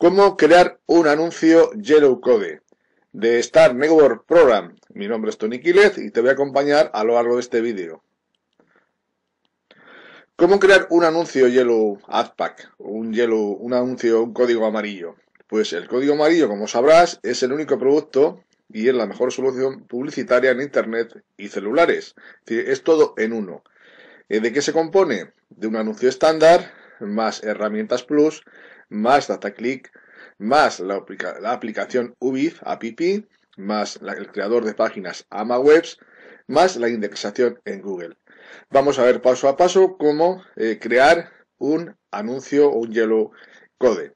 Cómo crear un anuncio Yellow Code de Star Network Program. Mi nombre es Tony Quílez y te voy a acompañar a lo largo de este vídeo. ¿Cómo crear un anuncio Yellow AdPack? Un, yellow, un anuncio, un código amarillo. Pues el código amarillo, como sabrás, es el único producto y es la mejor solución publicitaria en Internet y celulares. es todo en uno. Eh, ¿De qué se compone? De un anuncio estándar más herramientas plus más DataClick, más la, aplicación UBIF, APP, más el creador de páginas AmaWebs, más la indexación en Google. Vamos a ver paso a paso cómo eh, crear un anuncio o un yellow code.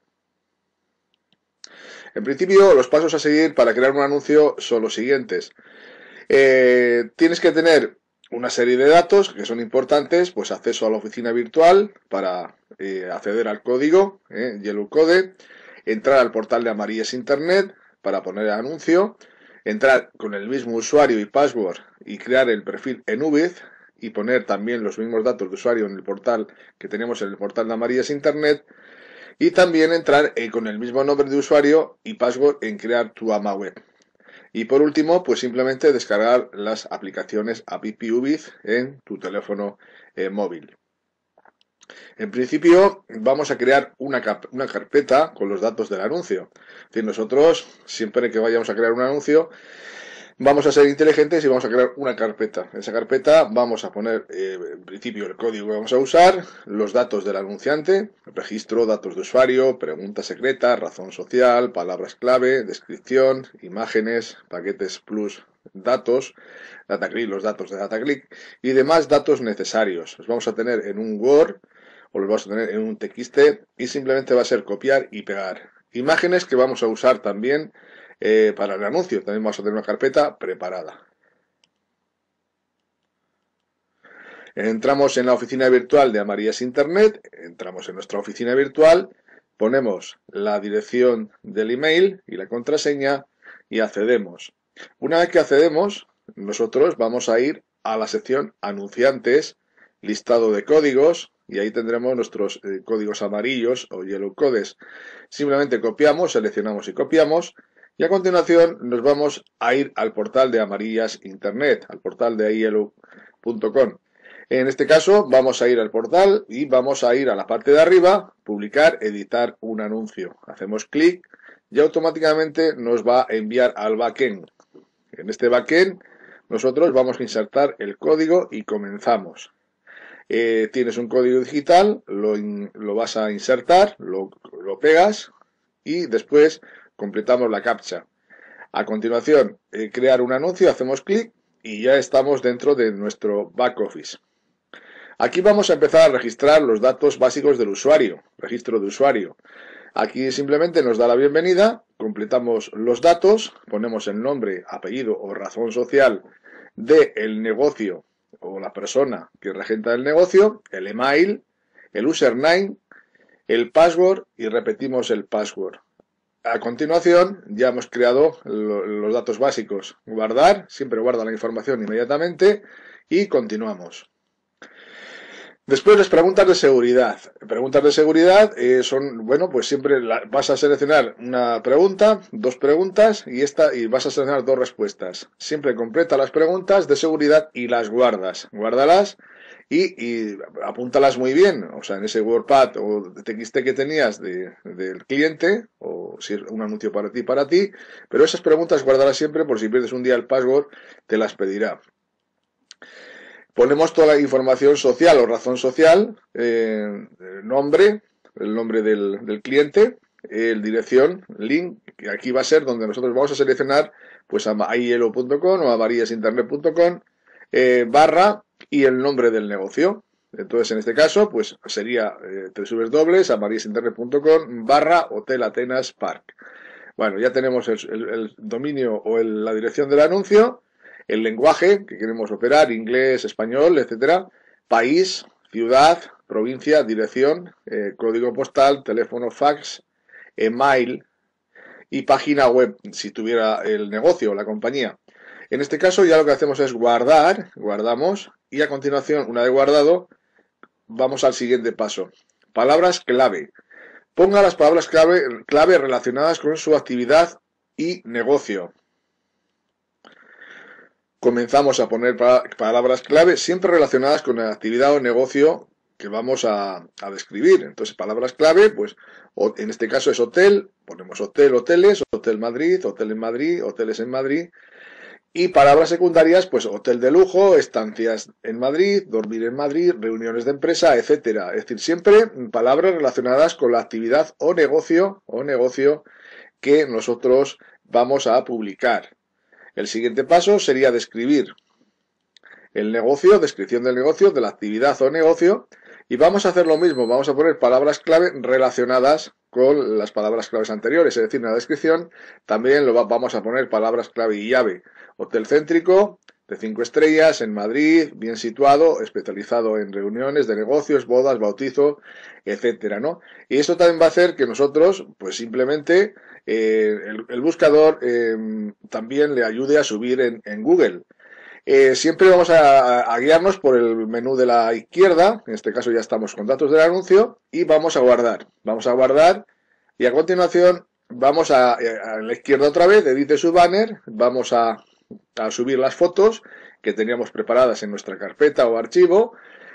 En principio, los pasos a seguir para crear un anuncio son los siguientes. Eh, tienes que tener una serie de datos que son importantes, pues acceso a la oficina virtual para eh, acceder al código, eh, Yellow Code, entrar al portal de Amarillas Internet para poner el anuncio, entrar con el mismo usuario y password y crear el perfil en Ubiz y poner también los mismos datos de usuario en el portal que tenemos en el portal de Amarillas Internet y también entrar eh, con el mismo nombre de usuario y password en crear tu AMA web. Y por último, pues simplemente descargar las aplicaciones app Ubiz en tu teléfono eh, móvil. En principio, vamos a crear una, una, carpeta con los datos del anuncio. decir, nosotros, siempre que vayamos a crear un anuncio, vamos a ser inteligentes y vamos a crear una carpeta. En esa carpeta vamos a poner, eh, en principio, el código que vamos a usar, los datos del anunciante, registro, datos de usuario, pregunta secreta, razón social, palabras clave, descripción, imágenes, paquetes plus datos, DataClick, los datos de DataClick y demás datos necesarios. Los vamos a tener en un Word o los vamos a tener en un TXT y simplemente va a ser copiar y pegar. Imágenes que vamos a usar también eh, para el anuncio. También vamos a tener una carpeta preparada. Entramos en la oficina virtual de Amarillas Internet, entramos en nuestra oficina virtual, ponemos la dirección del email y la contraseña y accedemos. Una vez que accedemos, nosotros vamos a ir a la sección anunciantes, listado de códigos y ahí tendremos nuestros eh, códigos amarillos o yellow codes. Simplemente copiamos, seleccionamos y copiamos y a continuación nos vamos a ir al portal de Amarillas Internet, al portal de yellow.com. En este caso vamos a ir al portal y vamos a ir a la parte de arriba, publicar, editar un anuncio. Hacemos clic y automáticamente nos va a enviar al backend. En este backend nosotros vamos a insertar el código y comenzamos. Eh, tienes un código digital, lo, lo vas a insertar, lo, lo pegas y después completamos la captcha. A continuación, eh, crear un anuncio, hacemos clic y ya estamos dentro de nuestro back office. Aquí vamos a empezar a registrar los datos básicos del usuario, registro de usuario. Aquí simplemente nos da la bienvenida, completamos los datos, ponemos el nombre, apellido o razón social del el negocio o la persona que regenta el negocio, el email, el username, el password y repetimos el password. A continuación, ya hemos creado los datos básicos. Guardar, siempre guarda la información inmediatamente y continuamos. Después las preguntas de seguridad. Preguntas de seguridad eh, son, bueno, pues siempre vas a seleccionar una pregunta, dos preguntas y esta y vas a seleccionar dos respuestas. Siempre completa las preguntas de seguridad y las guardas. Guárdalas y, apúntalas muy bien, o sea, en ese WordPad o TXT que tenías del cliente, o si es un anuncio para ti, para ti, pero esas preguntas guardarás siempre por si pierdes un día el password, te las pedirá. Ponemos toda la información social o razón social, eh, nombre, el nombre del, cliente, el dirección, link, que aquí va a ser donde nosotros vamos a seleccionar pues a maielo.com o a variasinternet.com eh, barra y el nombre del negocio. Entonces, en este caso, pues sería eh, dobles barra Hotel Atenas Park. Bueno, ya tenemos el, dominio o la dirección del anuncio, el lenguaje que queremos operar, inglés, español, etcétera, país, ciudad, provincia, dirección, eh, código postal, teléfono, fax, email y página web, si tuviera el negocio o la compañía. En este caso ya lo que hacemos es guardar, guardamos y a continuación, una vez guardado, vamos al siguiente paso. Palabras clave. Ponga las palabras clave, clave relacionadas con su actividad y negocio. Comenzamos a poner palabras clave siempre relacionadas con la actividad o negocio que vamos a, a, describir. Entonces, palabras clave, pues en este caso es hotel, ponemos hotel, hoteles, hotel Madrid, hotel en Madrid, hoteles en Madrid, y palabras secundarias, pues hotel de lujo, estancias en Madrid, dormir en Madrid, reuniones de empresa, etcétera. Es decir, siempre palabras relacionadas con la actividad o negocio o negocio que nosotros vamos a publicar. El siguiente paso sería describir el negocio, descripción del negocio, de la actividad o negocio, y vamos a hacer lo mismo, vamos a poner palabras clave relacionadas con las palabras claves anteriores, es decir, en la descripción también lo vamos a poner palabras clave y llave Hotel céntrico de cinco estrellas en Madrid, bien situado, especializado en reuniones de negocios, bodas, bautizo, etcétera, ¿no? Y esto también va a hacer que nosotros, pues simplemente eh, el, buscador em, también le ayude a subir en, Google. Eh, siempre vamos a, guiarnos por el menú de la izquierda, en este caso ya estamos con datos del anuncio, y vamos a guardar. Vamos a guardar y a continuación vamos a, eh, la izquierda otra vez, edite su banner, vamos a a subir las fotos que teníamos preparadas en nuestra carpeta o archivo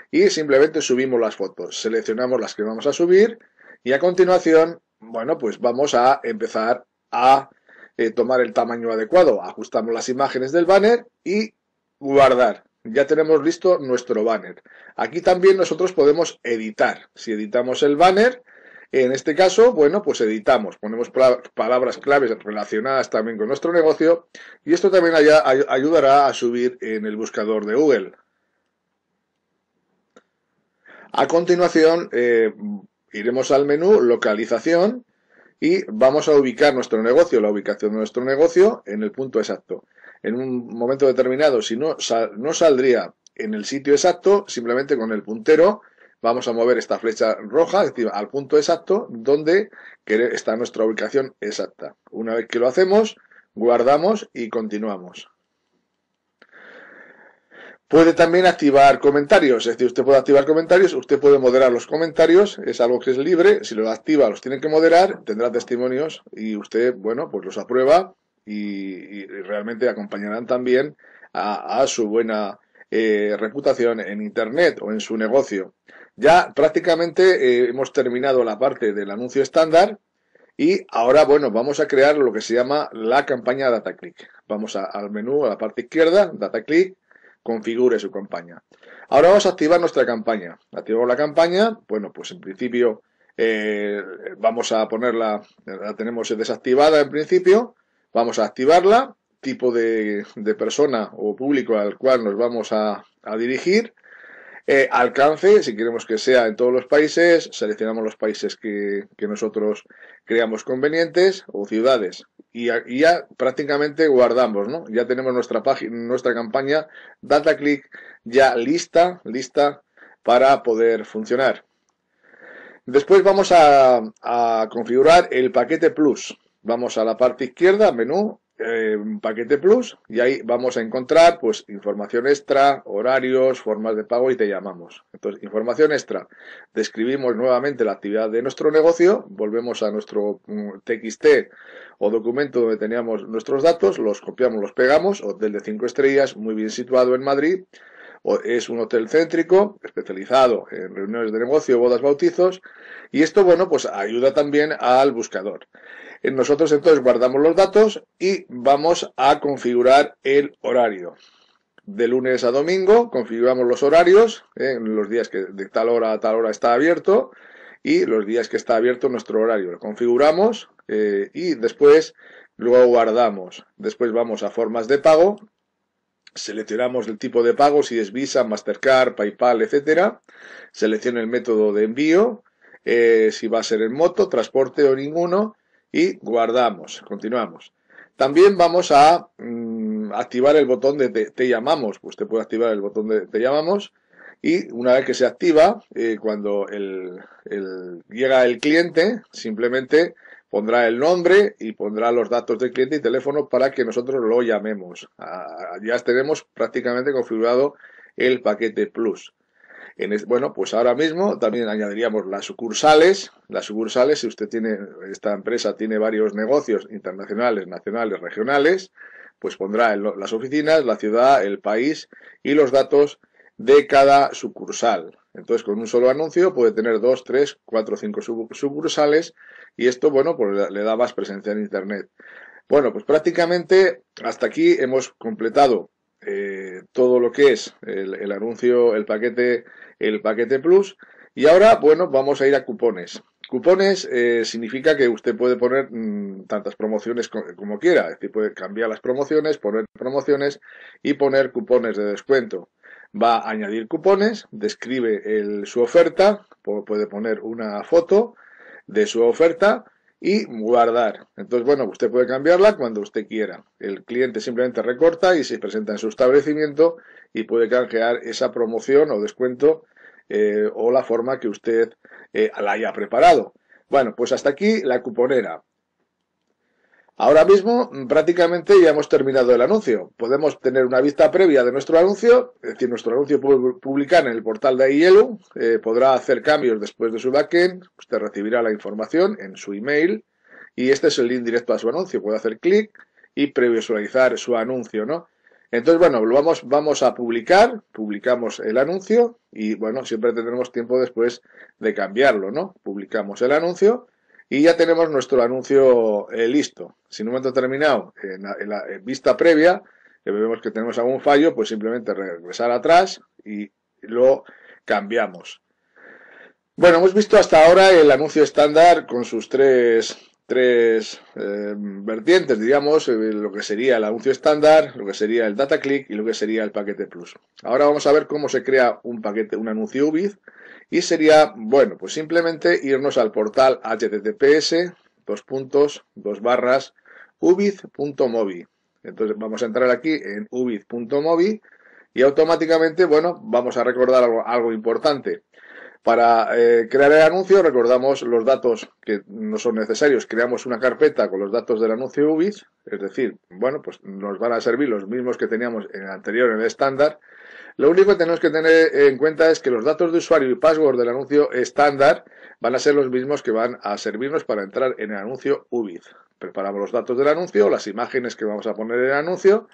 y simplemente subimos las fotos, seleccionamos las que vamos a subir y a continuación, bueno, pues vamos a empezar a eh, tomar el tamaño adecuado, ajustamos las imágenes del banner y guardar. Ya tenemos listo nuestro banner. Aquí también nosotros podemos editar. Si editamos el banner, en este caso, bueno, pues editamos, ponemos palabras claves relacionadas también con nuestro negocio y esto también ayudará a subir en el buscador de Google. A continuación, eh, iremos al menú localización y vamos a ubicar nuestro negocio, la ubicación de nuestro negocio en el punto exacto. En un momento determinado, si no, no saldría en el sitio exacto, simplemente con el puntero vamos a mover esta flecha roja al punto exacto donde está nuestra ubicación exacta. Una vez que lo hacemos, guardamos y continuamos. Puede también activar comentarios, es decir, usted puede activar comentarios, usted puede moderar los comentarios, es algo que es libre, si lo activa los tiene que moderar, tendrá testimonios y usted, bueno, pues los aprueba y, realmente acompañarán también a, su buena eh, reputación en Internet o en su negocio. Ya prácticamente eh, hemos terminado la parte del anuncio estándar y ahora, bueno, vamos a crear lo que se llama la campaña DataClick. Vamos al menú a la parte izquierda, DataClick, configure su campaña. Ahora vamos a activar nuestra campaña. Activamos la campaña, bueno, pues en principio eh, vamos a ponerla, la tenemos desactivada en principio, vamos a activarla, tipo de, persona o público al cual nos vamos a dirigir, eh, alcance, si queremos que sea en todos los países, seleccionamos los países que, nosotros creamos convenientes o ciudades y, ya prácticamente guardamos, ¿no? Ya tenemos nuestra página, nuestra campaña DataClick ya lista, lista para poder funcionar. Después vamos a, a configurar el paquete Plus. Vamos a la parte izquierda, menú, eh, paquete plus y ahí vamos a encontrar pues información extra, horarios, formas de pago y te llamamos. Entonces, información extra. Describimos nuevamente la actividad de nuestro negocio, volvemos a nuestro TXT mm, o documento donde teníamos nuestros datos, los copiamos, los pegamos, hotel de cinco estrellas, muy bien situado en Madrid. Es un hotel céntrico, especializado en reuniones de negocio, bodas, bautizos, y esto, bueno, pues ayuda también al buscador. Eh, nosotros entonces guardamos los datos y vamos a configurar el horario. De lunes a domingo configuramos los horarios, en eh, los días que de tal hora a tal hora está abierto y los días que está abierto nuestro horario. Lo configuramos eh, y después luego guardamos. Después vamos a formas de pago, seleccionamos el tipo de pago, si es Visa, Mastercard, PayPal, etcétera. Selecciona el método de envío, si va a ser en moto, transporte o ninguno y guardamos. Continuamos. También vamos a mm, activar el botón de te, llamamos. Pues usted puede activar el botón de te llamamos. Y una vez que se activa, eh, cuando llega el cliente, simplemente pondrá el nombre y pondrá los datos del cliente y teléfono para que nosotros lo llamemos. Ah, ya tenemos prácticamente configurado el paquete Plus bueno, pues ahora mismo también añadiríamos las sucursales. Las sucursales, si usted tiene, esta empresa tiene varios negocios internacionales, nacionales, regionales, pues pondrá las oficinas, la ciudad, el país y los datos de cada sucursal. Entonces, con un solo anuncio puede tener dos, tres, cuatro, cinco sucursales y esto, bueno, pues le da más presencia en Internet. Bueno, pues prácticamente hasta aquí hemos completado eh, todo lo que es el, anuncio, el paquete, el paquete Plus. Y ahora, bueno, vamos a ir a cupones. Cupones eh, significa que usted puede poner mm, tantas promociones como, quiera, es decir, puede cambiar las promociones, poner promociones y poner cupones de descuento. Va a añadir cupones, describe su oferta, puede poner una foto de su oferta y guardar. Entonces, bueno, usted puede cambiarla cuando usted quiera. El cliente simplemente recorta y se presenta en su establecimiento y puede canjear esa promoción o descuento eh, o la forma que usted eh, la haya preparado. Bueno, pues hasta aquí la cuponera. Ahora mismo mm, prácticamente ya hemos terminado el anuncio. Podemos tener una vista previa de nuestro anuncio, es decir, nuestro anuncio publicar en el portal de IELU. Eh, podrá hacer cambios después de su backend, usted recibirá la información en su email y este es el link directo a su anuncio. Puede hacer clic y previsualizar su anuncio, ¿no? Entonces, bueno, lo vamos, vamos a publicar, publicamos el anuncio y, bueno, siempre tendremos tiempo después de cambiarlo, ¿no? Publicamos el anuncio y ya tenemos nuestro anuncio eh, listo. no me momento terminado, en la, vista previa, que vemos que tenemos algún fallo, pues simplemente regresar atrás y lo cambiamos. Bueno, hemos visto hasta ahora el anuncio estándar con sus tres, tres eh, vertientes, digamos, eh, lo que sería el anuncio estándar, lo que sería el data click y lo que sería el paquete plus. Ahora vamos a ver cómo se crea un paquete, un anuncio UBID y sería, bueno, pues simplemente irnos al portal https, dos puntos, dos barras, Entonces vamos a entrar aquí en ubiz.mobi y automáticamente, bueno, vamos a recordar algo, importante. Para eh, crear el anuncio recordamos los datos que no son necesarios. Creamos una carpeta con los datos del anuncio Ubiz, es decir, bueno, pues nos van a servir los mismos que teníamos en el anterior, en el estándar, lo único que tenemos que tener en cuenta es que los datos de usuario y password del anuncio estándar van a ser los mismos que van a servirnos para entrar en el anuncio UBID. Preparamos los datos del anuncio, las imágenes que vamos a poner en el anuncio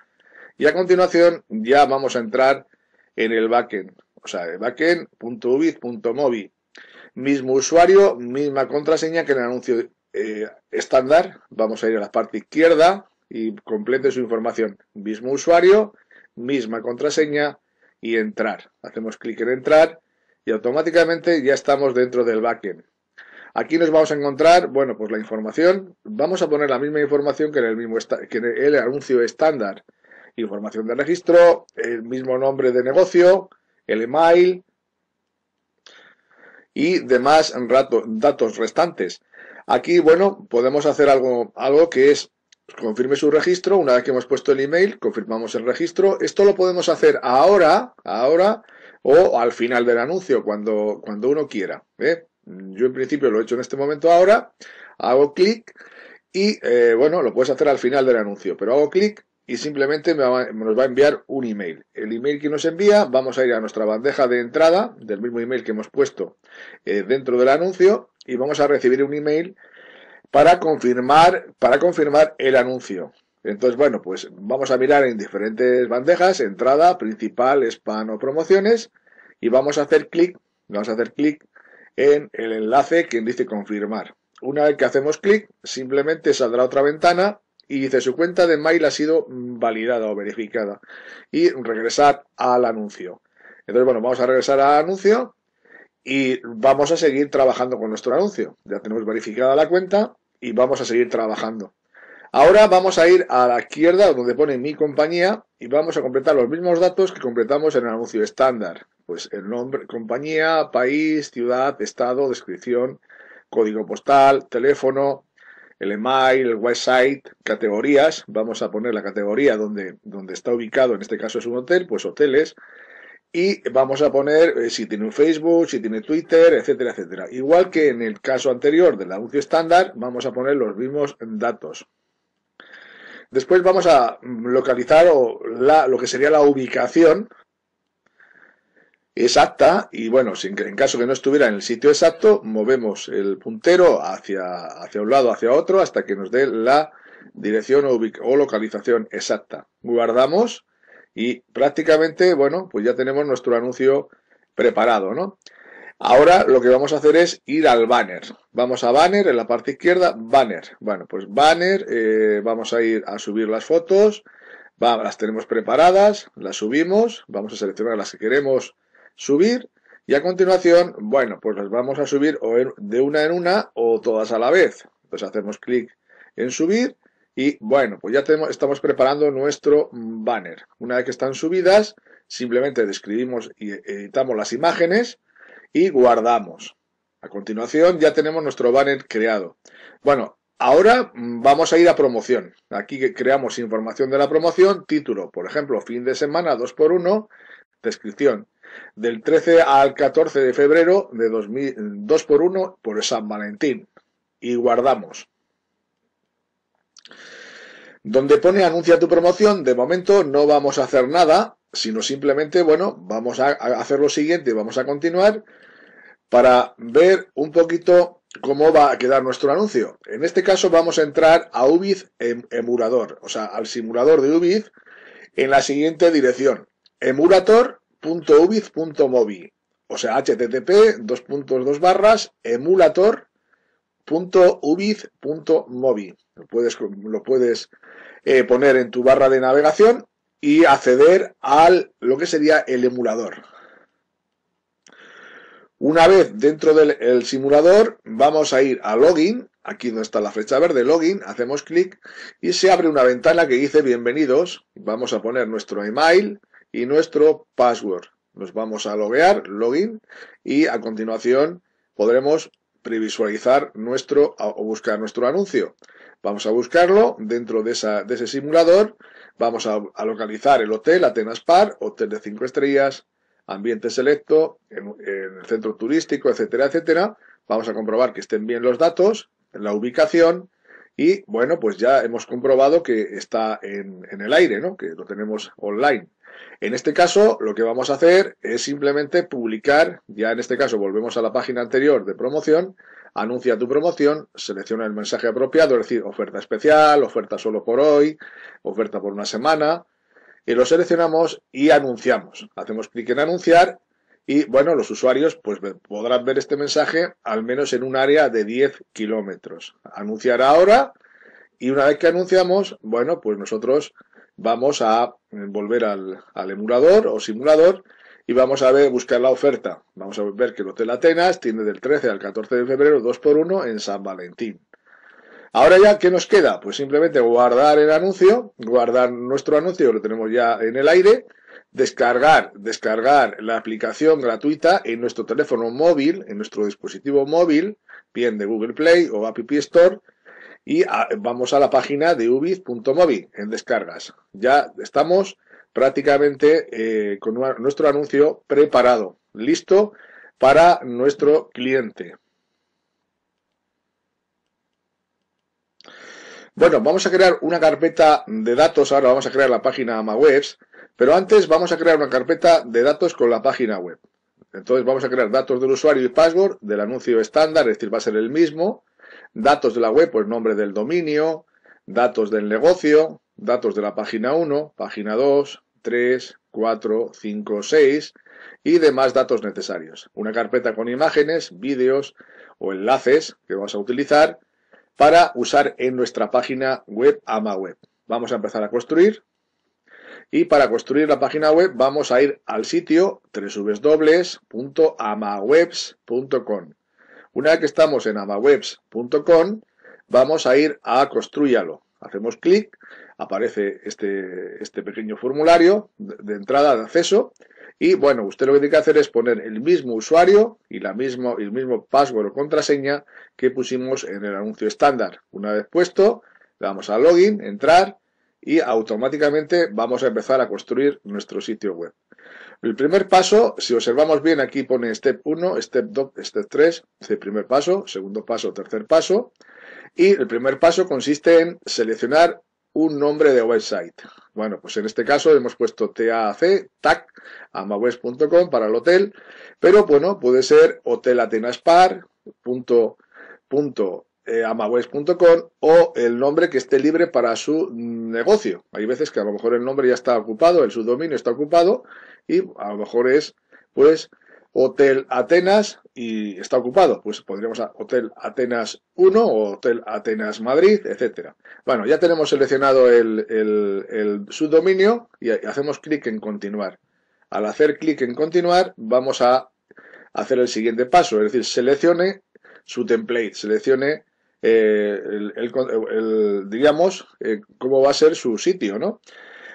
y a continuación ya vamos a entrar en el backend, o sea, backend.ubid.mobi. Mismo usuario, misma contraseña que en el anuncio eh, estándar. Vamos a ir a la parte izquierda y complete su información. Mismo usuario, misma contraseña, y entrar. Hacemos clic en entrar y automáticamente ya estamos dentro del backend. Aquí nos vamos a encontrar, bueno, pues la información, vamos a poner la misma información que en el, mismo que en el anuncio estándar. Información de registro, el mismo nombre de negocio, el email y demás datos restantes. Aquí, bueno, podemos hacer algo, algo que es confirme su registro. Una vez que hemos puesto el email, confirmamos el registro. Esto lo podemos hacer ahora, ahora o al final del anuncio, cuando, cuando uno quiera. ¿eh? Yo en principio lo he hecho en este momento ahora. Hago clic y, eh, bueno, lo puedes hacer al final del anuncio, pero hago clic y simplemente nos va a enviar un email. El email que nos envía, vamos a ir a nuestra bandeja de entrada del mismo email que hemos puesto eh, dentro del anuncio y vamos a recibir un email para confirmar, para confirmar el anuncio. Entonces, bueno, pues vamos a mirar en diferentes bandejas, entrada, principal, spam o promociones, y vamos a hacer clic, vamos a hacer clic en el enlace que dice confirmar. Una vez que hacemos clic, simplemente saldrá otra ventana y dice su cuenta de mail ha sido validada o verificada y regresar al anuncio. Entonces, bueno, vamos a regresar al anuncio y vamos a seguir trabajando con nuestro anuncio. Ya tenemos verificada la cuenta y vamos a seguir trabajando. Ahora vamos a ir a la izquierda donde pone mi compañía y vamos a completar los mismos datos que completamos en el anuncio estándar. Pues el nombre, compañía, país, ciudad, estado, descripción, código postal, teléfono, el email, el website, categorías. Vamos a poner la categoría donde, donde está ubicado, en este caso es un hotel, pues hoteles y vamos a poner eh, si tiene un Facebook, si tiene Twitter, etcétera, etcétera. Igual que en el caso anterior del anuncio estándar, vamos a poner los mismos datos. Después vamos a localizar o la, lo que sería la ubicación exacta y bueno, si en caso que no estuviera en el sitio exacto, movemos el puntero hacia, hacia un lado, hacia otro, hasta que nos dé la dirección o localización exacta. Guardamos y prácticamente, bueno, pues ya tenemos nuestro anuncio preparado, ¿no? Ahora lo que vamos a hacer es ir al banner. Vamos a banner, en la parte izquierda, banner. Bueno, pues banner, eh, vamos a ir a subir las fotos. las tenemos preparadas, las subimos, vamos a seleccionar las que queremos subir. Y a continuación, bueno, pues las vamos a subir o de una en una o todas a la vez. Entonces hacemos clic en subir y bueno, pues ya estamos preparando nuestro banner. Una vez que están subidas, simplemente describimos y editamos las imágenes y guardamos. A continuación ya tenemos nuestro banner creado. Bueno, ahora vamos a ir a promoción. Aquí creamos información de la promoción, título, por ejemplo, fin de semana 2x1, descripción. Del 13 al 14 de febrero de 2x1 por San Valentín. Y guardamos. Donde pone anuncia tu promoción, de momento no vamos a hacer nada, sino simplemente, bueno, vamos a hacer lo siguiente, vamos a continuar para ver un poquito cómo va a quedar nuestro anuncio. En este caso vamos a entrar a Ubiz em, emulador, o sea, al simulador de Ubiz en la siguiente dirección, emulator.ubiz.mobi, o sea, http, dos puntos, dos barras, emulator, .ubiz.mobi. Lo puedes, lo puedes eh, poner en tu barra de navegación y acceder al lo que sería el emulador. Una vez dentro del simulador, vamos a ir a login, aquí donde está la flecha verde, login, hacemos clic y se abre una ventana que dice bienvenidos. Vamos a poner nuestro email y nuestro password. Nos vamos a loguear, login, y a continuación podremos previsualizar nuestro o buscar nuestro anuncio. Vamos a buscarlo dentro de, ese simulador. Vamos a, localizar el hotel Atenas Par, hotel de 5 estrellas, ambiente selecto, en, el centro turístico, etcétera, etcétera. Vamos a comprobar que estén bien los datos, la ubicación, y bueno, pues ya hemos comprobado que está en, el aire, ¿no? Que lo tenemos online. En este caso, lo que vamos a hacer es simplemente publicar, ya en este caso volvemos a la página anterior de promoción, anuncia tu promoción, selecciona el mensaje apropiado, es decir, oferta especial, oferta solo por hoy, oferta por una semana, y lo seleccionamos y anunciamos. Hacemos clic en anunciar y, bueno, los usuarios pues podrán ver este mensaje al menos en un área de 10 kilómetros. Anunciar ahora y una vez que anunciamos, bueno, pues nosotros vamos a eh, volver al, emulador o simulador y vamos a ver, buscar la oferta. Vamos a ver que el Hotel Atenas tiene del 13 al 14 de febrero 2x1 en San Valentín. Ahora ya, ¿qué nos queda? Pues simplemente guardar el anuncio, guardar nuestro anuncio, lo tenemos ya en el aire, descargar, descargar la aplicación gratuita en nuestro teléfono móvil, en nuestro dispositivo móvil, bien de Google Play o App Store, y ah, vamos a la página de ubiz.mobi en descargas. Ya estamos prácticamente eh, con nuestro anuncio preparado, listo para nuestro cliente. Bueno, vamos a crear una carpeta de datos, ahora vamos a crear la página AmaWebs, pero antes vamos a crear una carpeta de datos con la página web. Entonces vamos a crear datos del usuario y password del anuncio estándar, es decir, va a ser el mismo, datos de la web, pues nombre del dominio, datos del negocio, datos de la página 1, página 2, 3, 4, 5, 6 y demás datos necesarios. Una carpeta con imágenes, vídeos o enlaces que vamos a utilizar para usar en nuestra página web AmaWeb. Vamos a empezar a construir y para construir la página web vamos a ir al sitio www.amawebs.com una vez que estamos en amawebs.com, vamos a ir a Construyalo. Hacemos clic, aparece este, este pequeño formulario de entrada de acceso y bueno, usted lo que tiene que hacer es poner el mismo usuario y la mismo, el mismo password o contraseña que pusimos en el anuncio estándar. Una vez puesto, le damos a login, entrar y automáticamente vamos a empezar a construir nuestro sitio web. El primer paso, si observamos bien, aquí pone step 1, step 2, step 3, el primer paso, segundo paso, tercer paso. Y el primer paso consiste en seleccionar un nombre de website. Bueno, pues en este caso hemos puesto TAC, TAC, amawest.com para el hotel, pero bueno, puede ser punto punto eh, o el nombre que esté libre para su negocio. Hay veces que a lo mejor el nombre ya está ocupado, el subdominio está ocupado y a lo mejor es pues Hotel Atenas y está ocupado. Pues podríamos Hotel Atenas 1 o Hotel Atenas Madrid, etcétera. Bueno, ya tenemos seleccionado el, el subdominio y hacemos clic en continuar. Al hacer clic en continuar, vamos a hacer el siguiente paso, es decir, seleccione su template, seleccione eh, el, el, diríamos, eh, cómo va a ser su sitio, ¿no?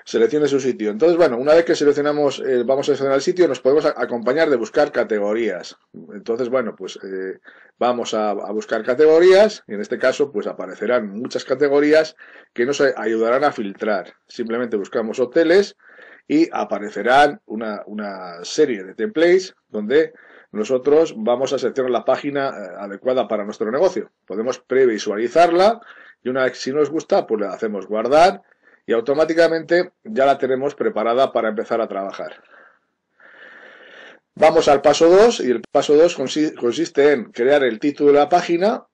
Seleccione su sitio. Entonces, bueno, una vez que seleccionamos, eh, vamos a seleccionar el sitio, nos podemos acompañar de buscar categorías. Entonces, bueno, pues eh, vamos a, buscar categorías y en este caso, pues aparecerán muchas categorías que nos ayudarán a filtrar. Simplemente buscamos hoteles y aparecerán una serie de templates donde nosotros vamos a seleccionar la página eh, adecuada para nuestro negocio. Podemos previsualizarla y una vez si nos gusta, pues le hacemos guardar y automáticamente ya la tenemos preparada para empezar a trabajar. Vamos al paso 2 y el paso 2 consiste en crear el título de la página.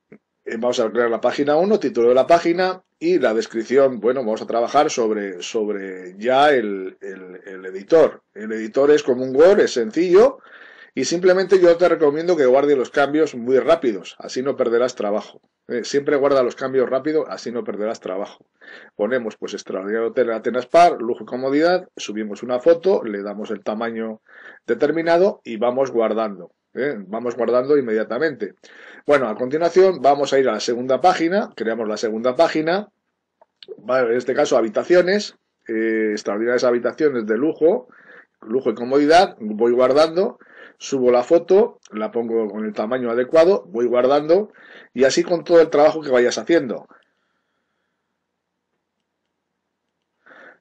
Eh, vamos a crear la página 1, título de la página y la descripción. Bueno, vamos a trabajar sobre, sobre ya el, el, el editor. El editor es como un Word, es sencillo y simplemente yo te recomiendo que guardes los cambios muy rápidos, así no perderás trabajo. Eh, siempre guarda los cambios rápido, así no perderás trabajo. Ponemos pues extraordinario hotel Atenas Par, lujo y comodidad, subimos una foto, le damos el tamaño determinado y vamos guardando. Eh, vamos guardando inmediatamente. Bueno, a continuación vamos a ir a la segunda página, creamos la segunda página, en este caso habitaciones, eh, extraordinarias habitaciones de lujo, lujo y comodidad, voy guardando, subo la foto, la pongo con el tamaño adecuado, voy guardando y así con todo el trabajo que vayas haciendo.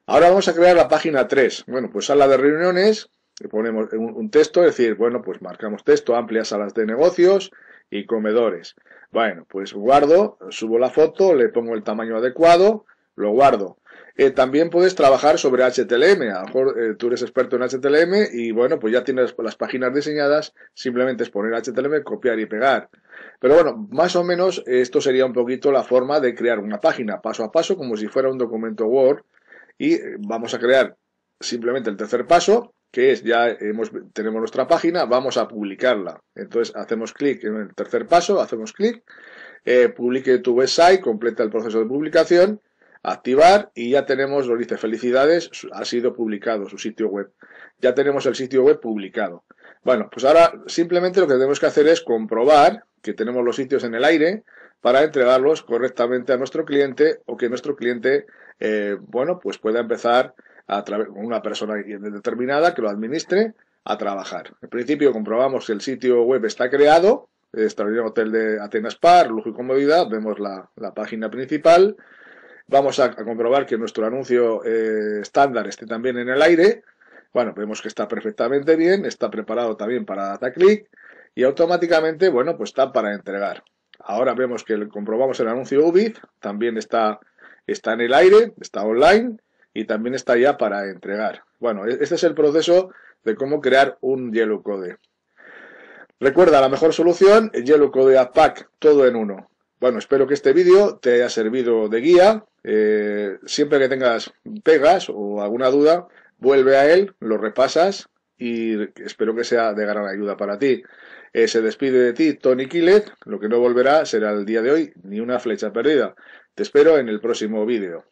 Ahora vamos a crear la página 3. Bueno, pues sala de reuniones, le ponemos un, texto, es decir, bueno, pues marcamos texto, amplias salas de negocios y comedores. Bueno, pues guardo, subo la foto, le pongo el tamaño adecuado, lo guardo. Eh, también puedes trabajar sobre HTML. A lo mejor eh, tú eres experto en HTML y bueno, pues ya tienes las páginas diseñadas, simplemente es poner HTML, copiar y pegar. Pero bueno, más o menos esto sería un poquito la forma de crear una página, paso a paso, como si fuera un documento Word. Y eh, vamos a crear simplemente el tercer paso, que es ya hemos, tenemos nuestra página, vamos a publicarla. Entonces hacemos clic en el tercer paso, hacemos clic, publique tu website, completa el proceso de publicación activar y ya tenemos, lo dice, felicidades, ha sido publicado su sitio web. Ya tenemos el sitio web publicado. Bueno, pues ahora simplemente lo que tenemos que hacer es comprobar que tenemos los sitios en el aire para entregarlos correctamente a nuestro cliente o que nuestro cliente, eh, bueno, pues pueda empezar a través con una persona determinada que lo administre a trabajar. En principio comprobamos que el sitio web está creado, el hotel de Atenas Par, lujo y comodidad, vemos la página principal, Vamos a, comprobar que nuestro anuncio eh, estándar esté también en el aire. Bueno, vemos que está perfectamente bien, está preparado también para data click y automáticamente, bueno, pues está para entregar. Ahora vemos que comprobamos el anuncio UBIF, también está, está en el aire, está online y también está ya para entregar. Bueno, e-, este es el proceso de cómo crear un Yellow Code. Recuerda, la mejor solución, Yellow Code a Pack, todo en uno. Bueno, espero que este vídeo te haya servido de guía. Eh, siempre que tengas pegas o alguna duda, vuelve a él, lo repasas y espero que sea de gran ayuda para ti. Eh, se despide de ti Tony Killet, lo que no volverá será el día de hoy ni una flecha perdida. Te espero en el próximo vídeo.